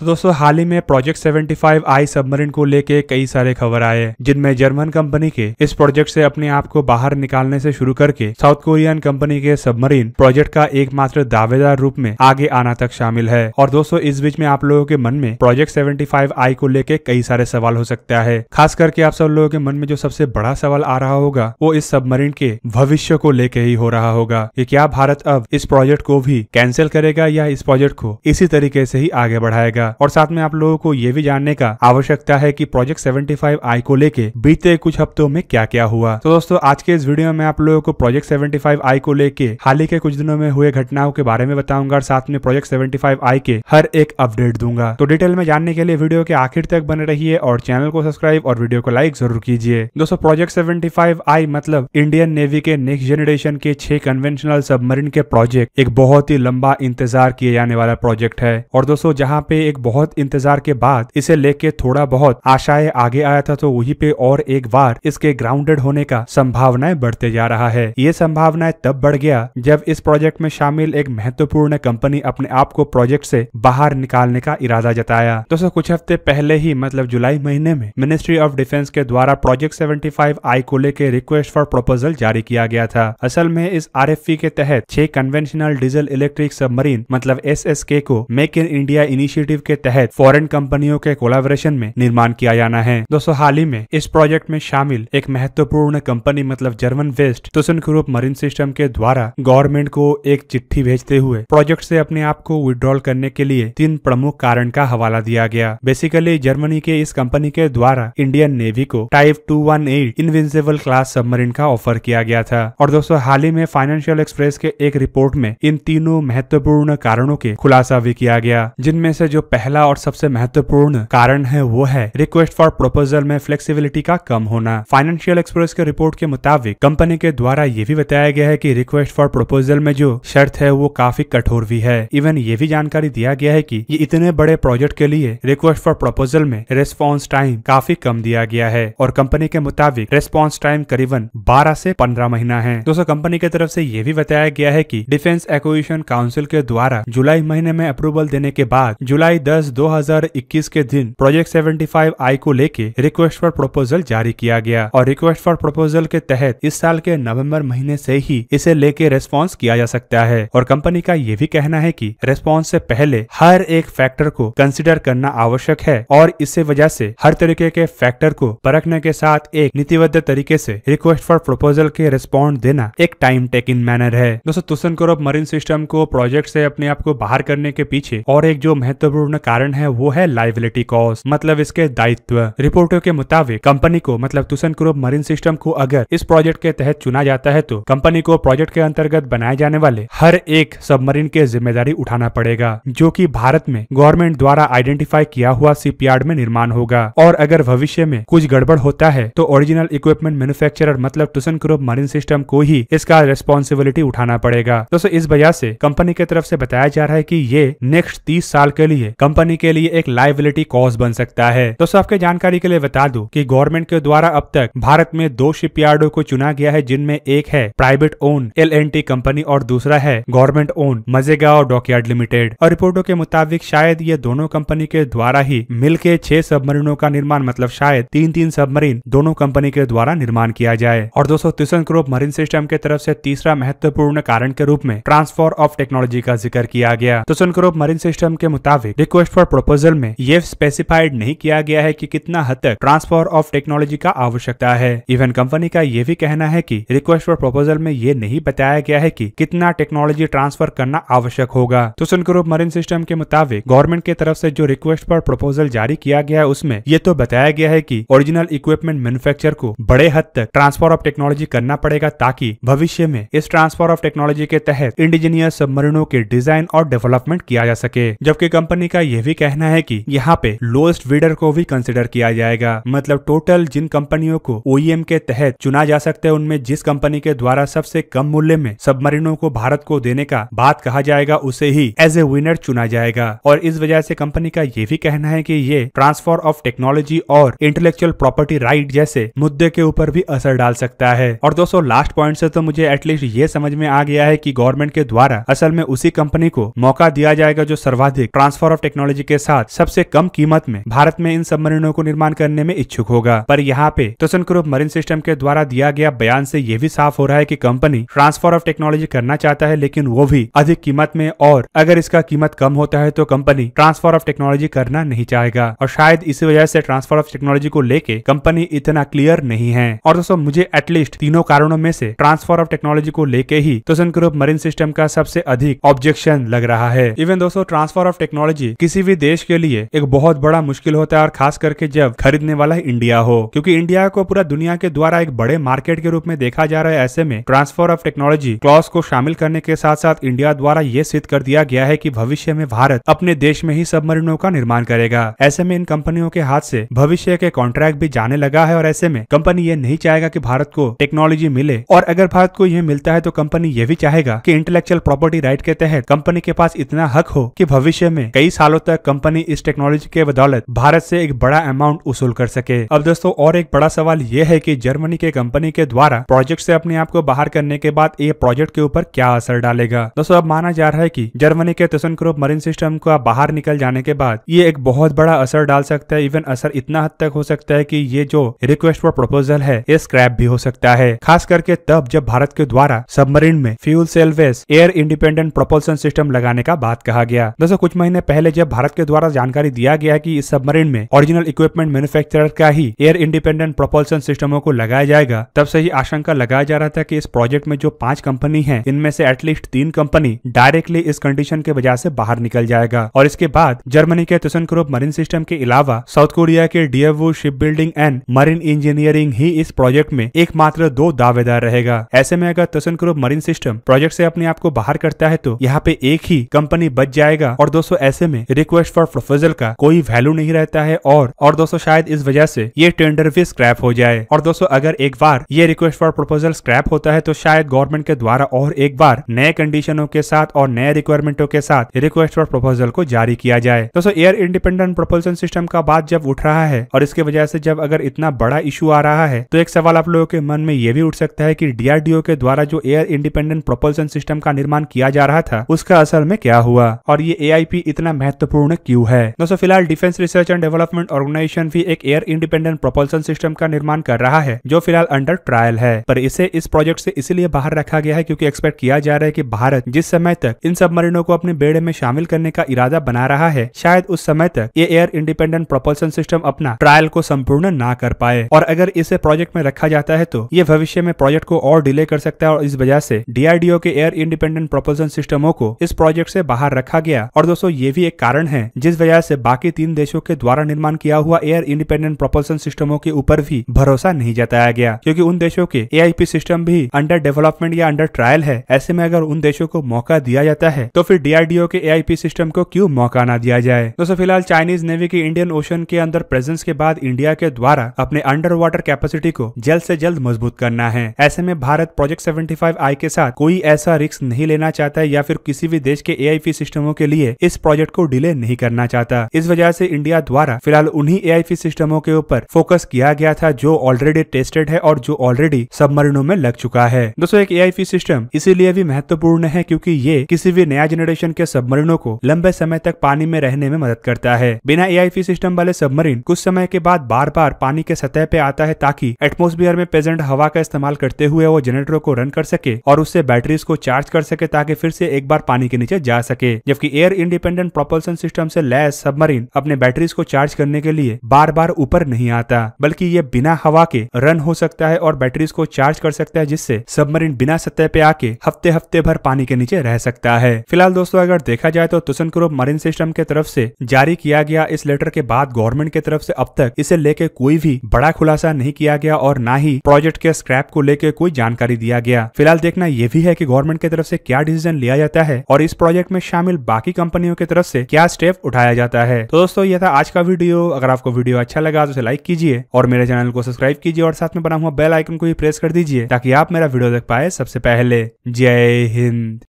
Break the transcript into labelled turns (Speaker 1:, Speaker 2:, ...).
Speaker 1: तो दोस्तों हाल ही में प्रोजेक्ट 75 आई सबमरीन को लेके कई सारे खबर आए जिनमें जर्मन कंपनी के इस प्रोजेक्ट से अपने आप को बाहर निकालने से शुरू करके साउथ कोरियन कंपनी के सबमरीन प्रोजेक्ट का एकमात्र दावेदार रूप में आगे आना तक शामिल है और दोस्तों इस बीच में आप लोगों के मन में प्रोजेक्ट सेवेंटी आई को लेके कई सारे सवाल हो सकता है खास करके आप सब लोगों के मन में जो सबसे बड़ा सवाल आ रहा होगा वो इस सबमरीन के भविष्य को लेके ही हो रहा होगा की क्या भारत अब इस प्रोजेक्ट को भी कैंसिल करेगा या इस प्रोजेक्ट को इसी तरीके से ही आगे बढ़ाएगा का और साथ में आप लोगों को ये भी जानने का आवश्यकता है कि प्रोजेक्ट 75 आई को लेके बीते कुछ हफ्तों में क्या क्या हुआ तो दोस्तों आज के इस वीडियो में आप लोगों को प्रोजेक्ट 75 आई को लेके हाल ही के कुछ दिनों में हुए घटनाओं के बारे में बताऊंगा और साथ में प्रोजेक्ट सेवेंटी आई के हर एक अपडेट दूंगा तो डिटेल में जानने के लिए वीडियो के आखिर तक बने रहिए और चैनल को सब्सक्राइब और वीडियो को लाइक जरूर कीजिए दोस्तों प्रोजेक्ट सेवेंटी आई मतलब इंडियन नेवी के नेक्स्ट जनरेशन के छह कन्वेंशनल सबमरीन के प्रोजेक्ट एक बहुत ही लंबा इंतजार किए जाने वाला प्रोजेक्ट है और दोस्तों जहाँ पे एक एक बहुत इंतजार के बाद इसे लेके थोड़ा बहुत आशाएं आगे आया था तो वहीं पे और एक बार इसके ग्राउंडेड होने का संभावनाएं बढ़ते जा रहा है ये संभावनाएं तब बढ़ गया जब इस प्रोजेक्ट में शामिल एक महत्वपूर्ण कंपनी अपने आप को प्रोजेक्ट से बाहर निकालने का इरादा जताया दोस्तों कुछ हफ्ते पहले ही मतलब जुलाई महीने में मिनिस्ट्री ऑफ डिफेंस के द्वारा प्रोजेक्ट 75 आई को लेकर रिक्वेस्ट फॉर प्रपोजल जारी किया गया था असल में इस आर के तहत छह कन्वेंशनल डीजल इलेक्ट्रिक सबमरीन मतलब एस को मेक इन इंडिया इनिशिएटिव के तहत फॉरेन कंपनियों के कोलाबोरेशन में निर्माण किया जाना है दोस्तों हाल ही में इस प्रोजेक्ट में शामिल एक महत्वपूर्ण कंपनी मतलब जर्मन वेस्ट तुसन ग्रुप मरीन सिस्टम के द्वारा गवर्नमेंट को एक चिट्ठी भेजते हुए प्रोजेक्ट ऐसी अपने आप को विड्रॉल करने के लिए तीन प्रमुख कारण का हवाला दिया गया बेसिकली जर्मनी के इस कंपनी के द्वारा इंडियन नेवी को type two one eight invisible class submarine का ऑफर किया गया था और दोस्तों हाल ही में फाइनेंशियल एक्सप्रेस के एक रिपोर्ट में इन तीनों महत्वपूर्ण कारणों के खुलासा भी किया गया जिनमें से जो पहला और सबसे महत्वपूर्ण कारण है वो है रिक्वेस्ट फॉर प्रोपोजल में फ्लेक्सिबिलिटी का कम होना फाइनेंशियल एक्सप्रेस के रिपोर्ट के मुताबिक कंपनी के द्वारा ये भी बताया गया है की रिक्वेस्ट फॉर प्रोपोजल में जो शर्त है वो काफी कठोर भी है इवन ये भी जानकारी दिया गया है की इतने बड़े प्रोजेक्ट के लिए रिक्वेस्ट फॉर प्रपोजल में रेस्पॉन्स टाइम काफी कम दिया गया है और कंपनी के मुताबिक रेस्पॉन्स टाइम करीबन 12 से 15 महीना है दोस्तों कंपनी की तरफ से ये भी बताया गया है कि डिफेंस एक्विशन काउंसिल के द्वारा जुलाई महीने में अप्रूवल देने के बाद जुलाई जुलाई 10, 2021 के दिन प्रोजेक्ट 75 आई को लेके रिक्वेस्ट फॉर प्रपोजल जारी किया गया और रिक्वेस्ट फॉर प्रपोजल के तहत इस साल के नवंबर महीने से ही इसे लेके रेस्पॉन्स किया जा सकता है और कंपनी का ये भी कहना है की रेस्पॉन्स ऐसी पहले हर एक फैक्टर को कंसिडर करना आवश्यक है और इसी वजह ऐसी हर तरीके के फैक्टर को परखने के साथ एक नीतिबद्ध तरीके से रिक्वेस्ट फॉर प्रपोजल के रेस्पॉन्ड देना एक टाइम टेकिंग मैनर है दोस्तों तुसन मरीन सिस्टम को प्रोजेक्ट से अपने आप को बाहर करने के पीछे और एक जो महत्वपूर्ण महत्वपूर्ण कारण है वो है लाइबिलिटी कॉस्ट मतलब इसके दायित्व रिपोर्टों के मुताबिक कंपनी को मतलब तुसन क्रोप मरीन सिस्टम को अगर इस प्रोजेक्ट के तहत चुना जाता है तो कंपनी को प्रोजेक्ट के अंतर्गत बनाए जाने वाले हर एक सबमरीन के जिम्मेदारी उठाना पड़ेगा जो कि भारत में गवर्नमेंट द्वारा आइडेंटिफाई किया हुआ सीपीआर में निर्माण होगा और अगर भविष्य में कुछ गड़बड़ होता है तो ओरिजिनल इक्विपमेंट मैन्युफैक्चरर मतलब टूसन क्रोप मरीन सिस्टम को ही इसका रेस्पॉन्सिबिलिटी उठाना पड़ेगा दोस्तों इस वजह से कंपनी की तरफ से बताया जा रहा है कि ये नेक्स्ट तीस साल के लिए कंपनी के लिए एक लाइबिलिटी कॉज बन सकता है दोस्तों आपके जानकारी के लिए बता दूं कि गवर्नमेंट के द्वारा अब तक भारत में दो शिपयार्डो को चुना गया है जिनमें एक है प्राइवेट ओन एल कंपनी और दूसरा है गवर्नमेंट ओन और डॉकयार्ड लिमिटेड और रिपोर्टों के मुताबिक शायद ये दोनों कंपनी के द्वारा ही मिल के छह सबमरीनों का निर्माण मतलब शायद तीन तीन सबमरीन दोनों कंपनी के द्वारा निर्माण किया जाए और दोस्तों तिशन ग्रुप मरीन सिस्टम के तरफ से तीसरा महत्वपूर्ण कारण के रूप में ट्रांसफर ऑफ टेक्नोलॉजी का जिक्र किया गया तुशन ग्रुप मरीन सिस्टम के मुताबिक रिक्वेस्ट फॉर प्रपोजल में ये स्पेसिफाइड नहीं किया गया है कि कितना हद तक ट्रांसफर ऑफ टेक्नोलॉजी का आवश्यकता है इवन कंपनी का ये भी कहना है कि रिक्वेस्ट फॉर प्रपोजल में ये नहीं बताया गया है कि कितना टेक्नोलॉजी ट्रांसफर करना आवश्यक होगा तो सुनकरूप मरीन सिस्टम के मुताबिक गवर्नमेंट के तरफ ऐसी जो रिक्वेस्ट फॉर प्रपोजल जारी किया गया है उसमें ये तो बताया गया है की ओरिजिनल इक्विपमेंट मैनुफेक्चर को बड़े हद तक ट्रांसफर ऑफ टेक्नोलॉजी करना पड़ेगा ताकि भविष्य में इस ट्रांसफर ऑफ टेक्नोलॉजी के तहत इंडिजीनियस सबमरीनों के डिजाइन और डेवलपमेंट किया जा सके जबकि कंपनी का का यह भी कहना है कि यहाँ पे लोएस्ट विडर को भी कंसिडर किया जाएगा मतलब टोटल जिन कंपनियों को ओ e के तहत चुना जा सकते हैं उनमें जिस कंपनी के द्वारा सबसे कम मूल्य में सबमरीनों को भारत को देने का बात कहा जाएगा उसे ही एज ए विनर चुना जाएगा और इस वजह से कंपनी का ये भी कहना है कि ये ट्रांसफर ऑफ टेक्नोलॉजी और इंटेलेक्चुअल प्रॉपर्टी राइट जैसे मुद्दे के ऊपर भी असर डाल सकता है और दोस्तों लास्ट पॉइंट से तो मुझे एटलीस्ट ये समझ में आ गया है की गवर्नमेंट के द्वारा असल में उसी कंपनी को मौका दिया जाएगा जो सर्वाधिक ट्रांसफर ऑफ टेक्नोलॉजी के साथ सबसे कम कीमत में भारत में इन सबमरीनों को निर्माण करने में इच्छुक होगा पर यहाँ पे तुसन ग्रुप मरीन सिस्टम के द्वारा दिया गया बयान से यह भी साफ हो रहा है कि कंपनी ट्रांसफर ऑफ टेक्नोलॉजी करना चाहता है लेकिन वो भी अधिक कीमत में और अगर इसका कीमत कम होता है तो कंपनी ट्रांसफर ऑफ टेक्नोलॉजी करना नहीं चाहेगा और शायद इसी वजह से ट्रांसफर ऑफ टेक्नोलॉजी को लेके कंपनी इतना क्लियर नहीं है और दोस्तों मुझे एटलीस्ट तीनों कारणों में से ट्रांसफर ऑफ टेक्नोलॉजी को लेके ही तुसन ग्रुप मरीन सिस्टम का सबसे अधिक ऑब्जेक्शन लग रहा है इवन दोस्तों ट्रांसफर ऑफ टेक्नोलॉजी किसी भी देश के लिए एक बहुत बड़ा मुश्किल होता है और खास करके जब खरीदने वाला इंडिया हो क्योंकि इंडिया को पूरा दुनिया के द्वारा एक बड़े मार्केट के रूप में देखा जा रहा है ऐसे में ट्रांसफर ऑफ टेक्नोलॉजी क्लॉस को शामिल करने के साथ साथ इंडिया द्वारा ये सिद्ध कर दिया गया है की भविष्य में भारत अपने देश में ही सबमरीनों का निर्माण करेगा ऐसे में इन कंपनियों के हाथ से भविष्य के कॉन्ट्रैक्ट भी जाने लगा है और ऐसे में कंपनी ये नहीं चाहेगा कि भारत को टेक्नोलॉजी मिले और अगर भारत को यह मिलता है तो कंपनी ये भी चाहेगा कि इंटेलेक्चुअल प्रॉपर्टी राइट के तहत कंपनी के पास इतना हक हो कि भविष्य में कई साल सालों तक कंपनी इस टेक्नोलॉजी के बदौलत भारत से एक बड़ा अमाउंट वसूल कर सके अब दोस्तों और एक बड़ा सवाल ये है कि जर्मनी के कंपनी के द्वारा प्रोजेक्ट से अपने आप को बाहर करने के बाद ये प्रोजेक्ट के ऊपर क्या असर डालेगा दोस्तों अब माना जा रहा है की जर्मनी के तुसन ग्रुप मरीन सिस्टम का बाहर निकल जाने के बाद ये एक बहुत बड़ा असर डाल सकता है इवन असर इतना हद तक हो सकता है की ये जो रिक्वेस्ट फॉर प्रपोजल है ये स्क्रैप भी हो सकता है खास करके तब जब भारत के द्वारा सबमरीन में fuel cell based air independent propulsion system लगाने का बात कहा गया दोस्तों कुछ महीने पहले जब भारत के द्वारा जानकारी दिया गया है कि इस सबमरीन में ओरिजिनल इक्विपमेंट मैन्युफैक्चरर का ही एयर इंडिपेंडेंट प्रोपल्सन सिस्टमों को लगाया जाएगा तब से ही आशंका लगाया जा रहा था कि इस प्रोजेक्ट में जो पांच कंपनी है इनमें से एटलीस्ट तीन कंपनी डायरेक्टली इस कंडीशन के वजह से बाहर निकल जाएगा और इसके बाद जर्मनी के तुसन क्रोप मरीन सिस्टम के अलावा साउथ कोरिया के Daewoo ship building and marine engineering ही इस प्रोजेक्ट में एकमात्र दो दावेदार रहेगा ऐसे में अगर तुसन क्रोप मरीन सिस्टम प्रोजेक्ट ऐसी अपने आप को बाहर करता है तो यहाँ पे एक ही कंपनी बच जाएगा और दोस्तों ऐसे में में रिक्वेस्ट फॉर प्रपोजल का कोई वैल्यू नहीं रहता है और और दोस्तों शायद इस वजह से ये टेंडर भी स्क्रैप हो जाए और दोस्तों अगर एक बार ये रिक्वेस्ट फॉर प्रपोजल स्क्रैप होता है तो शायद गवर्नमेंट के द्वारा और एक बार नए कंडीशनों के साथ और नए रिक्वायरमेंटों के साथ रिक्वेस्ट फॉर प्रपोजल को जारी किया जाए दोस्तों एयर इंडिपेंडेंट प्रपोजल सिस्टम का बात जब उठ रहा है और इसके वजह से जब अगर इतना बड़ा इशू आ रहा है तो एक सवाल आप लोगों के मन में ये भी उठ सकता है की डीआरडीओ के द्वारा जो एयर इंडिपेंडेंट प्रपोजल सिस्टम का निर्माण किया जा रहा था उसका असल में क्या हुआ और ये ए इतना महत्वपूर्ण क्यों है दोस्तों फिलहाल defence research and development organisation भी एक एयर इंडिपेंडेंट प्रोपल्सन सिस्टम का निर्माण कर रहा है जो फिलहाल अंडर ट्रायल है पर इसे इस प्रोजेक्ट से इसलिए बाहर रखा गया है क्योंकि एक्सपेक्ट किया जा रहा है कि भारत जिस समय तक इन सबमरीनों को अपने बेड़े में शामिल करने का इरादा बना रहा है शायद उस समय तक ये एयर इंडिपेंडेंट प्रोपल्सन सिस्टम अपना ट्रायल को संपूर्ण ना कर पाए और अगर इसे प्रोजेक्ट में रखा जाता है तो ये भविष्य में प्रोजेक्ट को और डिले कर सकता है और इस वजह से डीआरडीओ के एयर इंडिपेंडेंट प्रोपल्सन सिस्टमों को इस प्रोजेक्ट से बाहर रखा गया और दोस्तों ये भी एक कारण है जिस वजह से बाकी तीन देशों के द्वारा निर्माण किया हुआ एयर इंडिपेंडेंट प्रोपल्सन सिस्टमों के ऊपर भी भरोसा नहीं जताया गया क्योंकि उन देशों के ए सिस्टम भी अंडर डेवलपमेंट या अंडर ट्रायल है ऐसे में अगर उन देशों को मौका दिया जाता है तो फिर डीआरडीओ के ए सिस्टम को क्यूँ मौका ना दिया जाए दोस्तों फिलहाल चाइनीज नेवी की इंडियन ओशन के अंदर प्रेजेंस के बाद इंडिया के द्वारा अपने अंडर वाटर कैपेसिटी को जल्द ऐसी जल्द मजबूत करना है ऐसे में भारत प्रोजेक्ट सेवेंटी आई के साथ कोई ऐसा रिस्क नहीं लेना चाहता है या फिर किसी भी देश के ए सिस्टमों के लिए इस प्रोजेक्ट को डिले नहीं करना चाहता इस वजह से इंडिया द्वारा फिलहाल उन्हीं ए सिस्टमों के ऊपर फोकस किया गया था जो ऑलरेडी टेस्टेड है और जो ऑलरेडी सबमरीनों में लग चुका है दोस्तों एक ए सिस्टम इसीलिए भी महत्वपूर्ण है क्योंकि ये किसी भी नया जनरेशन के सबमरीनों को लंबे समय तक पानी में रहने में मदद करता है बिना ए सिस्टम वाले सबमरीन कुछ समय के बाद बार बार पानी के सतह पे आता है ताकि एटमोस्फियर में प्रेजेंट हवा का इस्तेमाल करते हुए वो जनरेटरों को रन कर सके और उससे बैटरीज को चार्ज कर सके ताकि फिर से एक बार पानी के नीचे जा सके जबकि air independent proper propulsion system से लैस सबमरीन अपने बैटरीज को चार्ज करने के लिए बार बार ऊपर नहीं आता बल्कि ये बिना हवा के रन हो सकता है और बैटरीज को चार्ज कर सकता है जिससे सबमरीन बिना सतह पे आके हफ्ते हफ्ते भर पानी के नीचे रह सकता है फिलहाल दोस्तों अगर देखा जाए तो तुसन क्रोप मरीन सिस्टम के तरफ से जारी किया गया इस लेटर के बाद गवर्नमेंट के तरफ से अब तक इसे लेके कोई भी बड़ा खुलासा नहीं किया गया और ना ही प्रोजेक्ट के स्क्रैप को लेके कोई जानकारी दिया गया फिलहाल देखना यह भी है की गवर्नमेंट की तरफ से क्या डिसीजन लिया जाता है और इस प्रोजेक्ट में शामिल बाकी कंपनियों की तरफ से क्या स्टेप उठाया जाता है तो दोस्तों यह था आज का वीडियो अगर आपको वीडियो अच्छा लगा तो उसे लाइक कीजिए और मेरे चैनल को सब्सक्राइब कीजिए और साथ में बना हुआ बेल आइकन को भी प्रेस कर दीजिए ताकि आप मेरा वीडियो देख पाए सबसे पहले जय हिंद